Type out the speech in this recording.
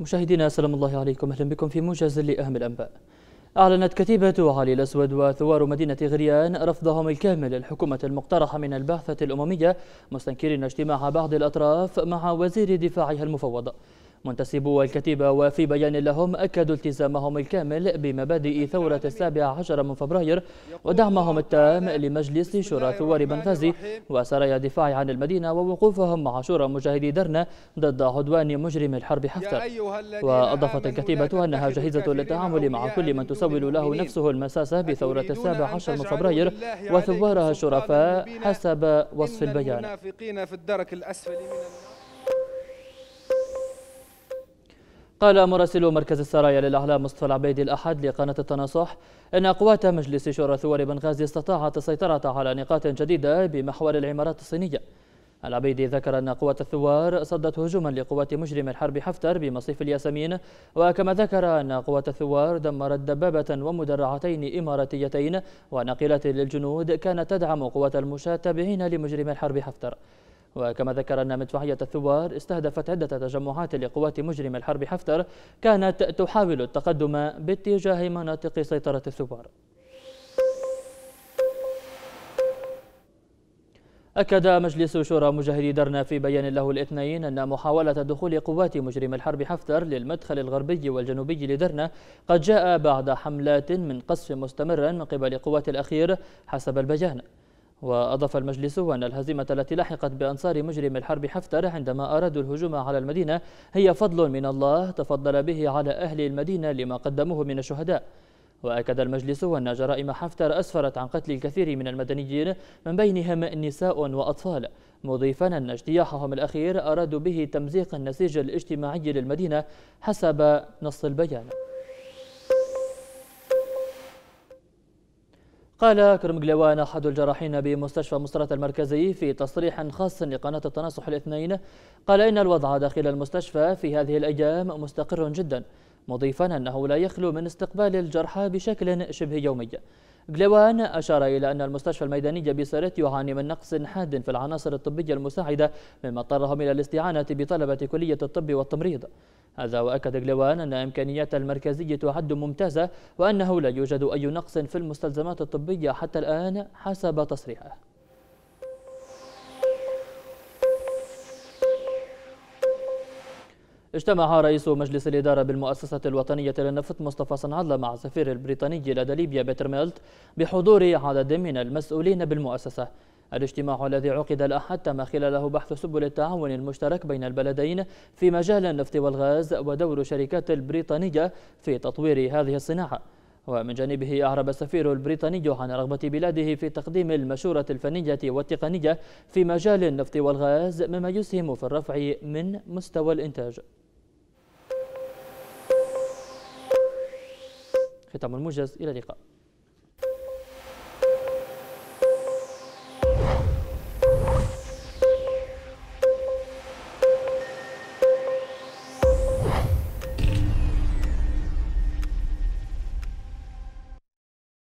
مشاهدينا السلام الله عليكم اهلا بكم في موجز لاهم الانباء. اعلنت كتيبه علي الاسود وثوار مدينه غريان رفضهم الكامل للحكومه المقترحه من البعثه الامميه مستنكرين اجتماع بعض الاطراف مع وزير دفاعها المفوض. منتسبو الكتيبة وفي بيان لهم أكدوا التزامهم الكامل بمبادئ ثورة السابع عشر من فبراير ودعمهم التام لمجلس شورى ثوار بنغازي وسرايا الدفاع عن المدينة ووقوفهم مع شورى مجاهدي درنا ضد عدوان مجرم الحرب حفتر وأضافت الكتيبة أنها جاهزة للتعامل مع كل من تسول له نفسه المساسة بثورة السابع عشر من فبراير وثوارها الشرفاء حسب وصف البيان في الدرك الأسفل من قال مراسل مركز السرايا للأعلام مصطفى العبيدي الأحد لقناة التناصح أن قوات مجلس شورى ثوار بنغازي استطاعت السيطرة على نقاط جديدة بمحور العمارات الصينية العبيدي ذكر أن قوات الثوار صدت هجوما لقوات مجرم الحرب حفتر بمصيف الياسمين وكما ذكر أن قوات الثوار دمرت دبابة ومدرعتين إماراتيتين ونقلات للجنود كانت تدعم قوات المشاة تابعين لمجرم الحرب حفتر وكما ذكر أن مدفعية الثوار استهدفت عدة تجمعات لقوات مجرم الحرب حفتر كانت تحاول التقدم باتجاه مناطق سيطرة الثوار أكد مجلس شورى مجاهدي درنا في بيان له الاثنين أن محاولة دخول قوات مجرم الحرب حفتر للمدخل الغربي والجنوبي لدرنا قد جاء بعد حملات من قصف مستمر من قبل قوات الأخير حسب البيان وأضاف المجلس أن الهزيمة التي لحقت بأنصار مجرم الحرب حفتر عندما أرادوا الهجوم على المدينة هي فضل من الله تفضل به على أهل المدينة لما قدموه من الشهداء وأكد المجلس أن جرائم حفتر أسفرت عن قتل الكثير من المدنيين من بينهم نساء وأطفال مضيفا أن اجتياحهم الأخير أرادوا به تمزيق النسيج الاجتماعي للمدينة حسب نص البيان قال كرم قلوان أحد الجراحين بمستشفى مصرة المركزي في تصريح خاص لقناة التناصح الاثنين قال إن الوضع داخل المستشفى في هذه الأيام مستقر جدا مضيفا أنه لا يخلو من استقبال الجرحى بشكل شبه يومي جلوان أشار إلى أن المستشفى الميداني بسارت يعاني من نقص حاد في العناصر الطبية المساعدة مما اضطرهم إلى الاستعانة بطلبة كلية الطب والتمريض هذا وأكد غلوان أن إمكانيات المركزية تعد ممتازة وأنه لا يوجد أي نقص في المستلزمات الطبية حتى الآن حسب تصريحه اجتمع رئيس مجلس الإدارة بالمؤسسة الوطنية للنفط مصطفى صنعلة مع السفير البريطاني لدى ليبيا بيتر ميلت بحضور عدد من المسؤولين بالمؤسسة الاجتماع الذي عقد الأحد تم خلاله بحث سبل التعاون المشترك بين البلدين في مجال النفط والغاز ودور الشركات البريطانية في تطوير هذه الصناعة ومن جانبه أعرب السفير البريطاني عن رغبة بلاده في تقديم المشورة الفنية والتقنية في مجال النفط والغاز مما يسهم في الرفع من مستوى الإنتاج ختام الموجز إلى اللقاء